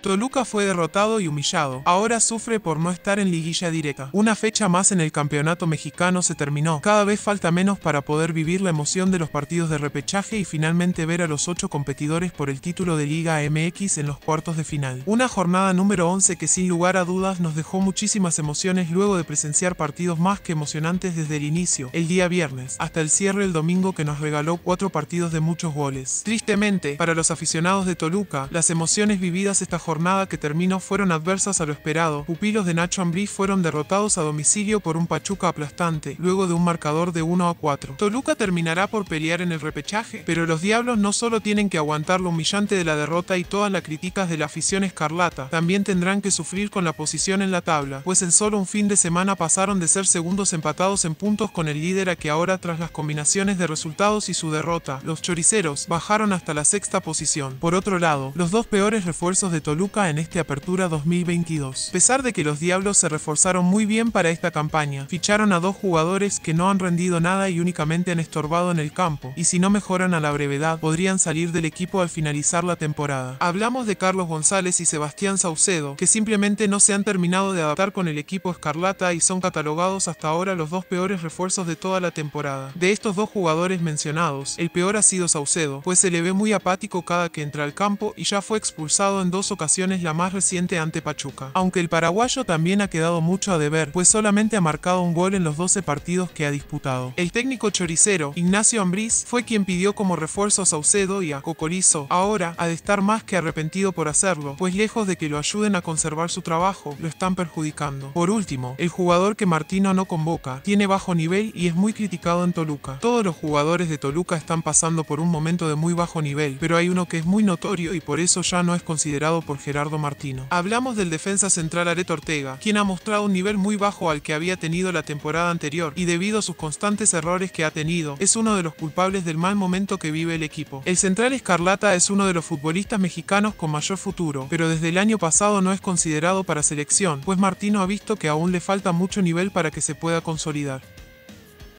Toluca fue derrotado y humillado. Ahora sufre por no estar en liguilla directa. Una fecha más en el campeonato mexicano se terminó. Cada vez falta menos para poder vivir la emoción de los partidos de repechaje y finalmente ver a los ocho competidores por el título de Liga MX en los cuartos de final. Una jornada número 11 que sin lugar a dudas nos dejó muchísimas emociones luego de presenciar partidos más que emocionantes desde el inicio, el día viernes, hasta el cierre el domingo que nos regaló cuatro partidos de muchos goles. Tristemente, para los aficionados de Toluca, las emociones vividas esta jornada jornada que terminó fueron adversas a lo esperado. Pupilos de Nacho Ambrí fueron derrotados a domicilio por un Pachuca aplastante, luego de un marcador de 1 a 4. Toluca terminará por pelear en el repechaje, pero los Diablos no solo tienen que aguantar lo humillante de la derrota y todas las críticas de la afición escarlata, también tendrán que sufrir con la posición en la tabla, pues en solo un fin de semana pasaron de ser segundos empatados en puntos con el líder a que ahora tras las combinaciones de resultados y su derrota, los choriceros bajaron hasta la sexta posición. Por otro lado, los dos peores refuerzos de Toluca en esta Apertura 2022. A pesar de que los Diablos se reforzaron muy bien para esta campaña, ficharon a dos jugadores que no han rendido nada y únicamente han estorbado en el campo, y si no mejoran a la brevedad, podrían salir del equipo al finalizar la temporada. Hablamos de Carlos González y Sebastián Saucedo, que simplemente no se han terminado de adaptar con el equipo Escarlata y son catalogados hasta ahora los dos peores refuerzos de toda la temporada. De estos dos jugadores mencionados, el peor ha sido Saucedo, pues se le ve muy apático cada que entra al campo y ya fue expulsado en dos ocasiones es la más reciente ante Pachuca. Aunque el paraguayo también ha quedado mucho a deber, pues solamente ha marcado un gol en los 12 partidos que ha disputado. El técnico choricero, Ignacio Ambriz, fue quien pidió como refuerzo a Saucedo y a Cocorizo. Ahora, ha de estar más que arrepentido por hacerlo, pues lejos de que lo ayuden a conservar su trabajo, lo están perjudicando. Por último, el jugador que Martino no convoca, tiene bajo nivel y es muy criticado en Toluca. Todos los jugadores de Toluca están pasando por un momento de muy bajo nivel, pero hay uno que es muy notorio y por eso ya no es considerado por Gerardo Martino. Hablamos del defensa central Areto Ortega, quien ha mostrado un nivel muy bajo al que había tenido la temporada anterior y debido a sus constantes errores que ha tenido, es uno de los culpables del mal momento que vive el equipo. El central Escarlata es uno de los futbolistas mexicanos con mayor futuro, pero desde el año pasado no es considerado para selección, pues Martino ha visto que aún le falta mucho nivel para que se pueda consolidar.